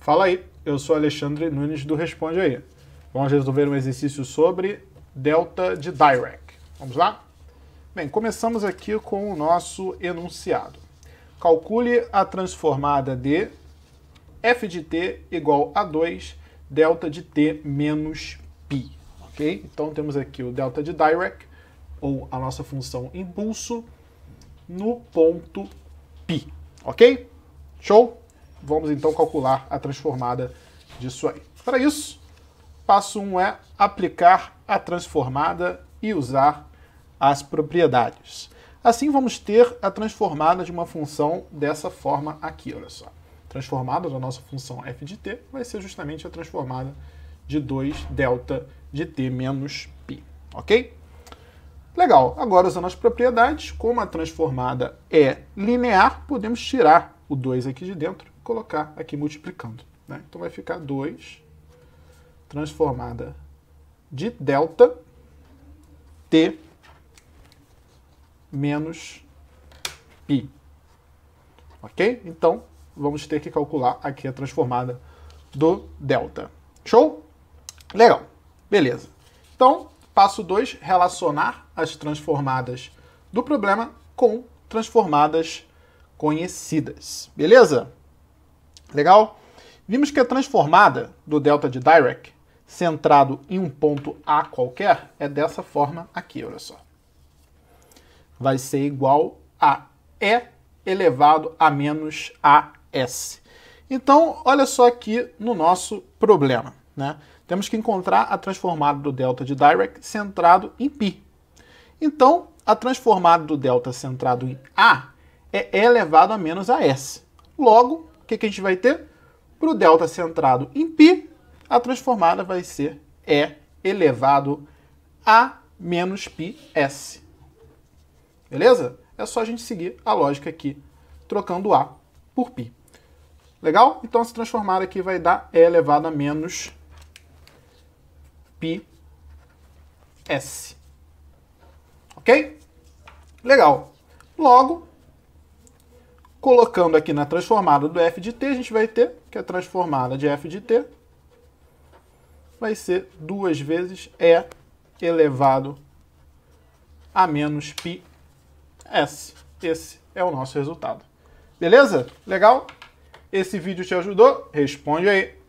Fala aí, eu sou Alexandre Nunes do Responde Aí. Vamos resolver um exercício sobre delta de Dirac. Vamos lá? Bem, começamos aqui com o nosso enunciado. Calcule a transformada de f de t igual a 2 delta de t menos π, ok? Então temos aqui o delta de Dirac, ou a nossa função impulso, no ponto π, ok? Show? Vamos então calcular a transformada disso aí. Para isso, passo 1 é aplicar a transformada e usar as propriedades. Assim, vamos ter a transformada de uma função dessa forma aqui, olha só. Transformada da nossa função f de t vai ser justamente a transformada de 2 delta de t menos π, ok? Legal, agora usando as propriedades, como a transformada é linear, podemos tirar o 2 aqui de dentro colocar aqui multiplicando. Né? Então vai ficar 2 transformada de delta t menos π. Ok? Então, vamos ter que calcular aqui a transformada do delta. Show? Legal. Beleza. Então, passo 2, relacionar as transformadas do problema com transformadas conhecidas. Beleza? Legal? Vimos que a transformada do delta de Dirac, centrado em um ponto A qualquer, é dessa forma aqui, olha só. Vai ser igual a E elevado a menos AS. Então, olha só aqui no nosso problema. Né? Temos que encontrar a transformada do delta de Dirac centrado em π. Então, a transformada do delta centrado em A é E elevado a menos AS. Logo, que, que a gente vai ter? Para o delta centrado em π, a transformada vai ser E elevado a menos πs. Beleza? É só a gente seguir a lógica aqui, trocando A por π. Legal? Então, essa transformada aqui vai dar E elevado a menos πs. Ok? Legal. Logo, Colocando aqui na transformada do f de t, a gente vai ter que a transformada de f de t vai ser 2 vezes e elevado a menos pi s. Esse é o nosso resultado. Beleza? Legal? Esse vídeo te ajudou? Responde aí.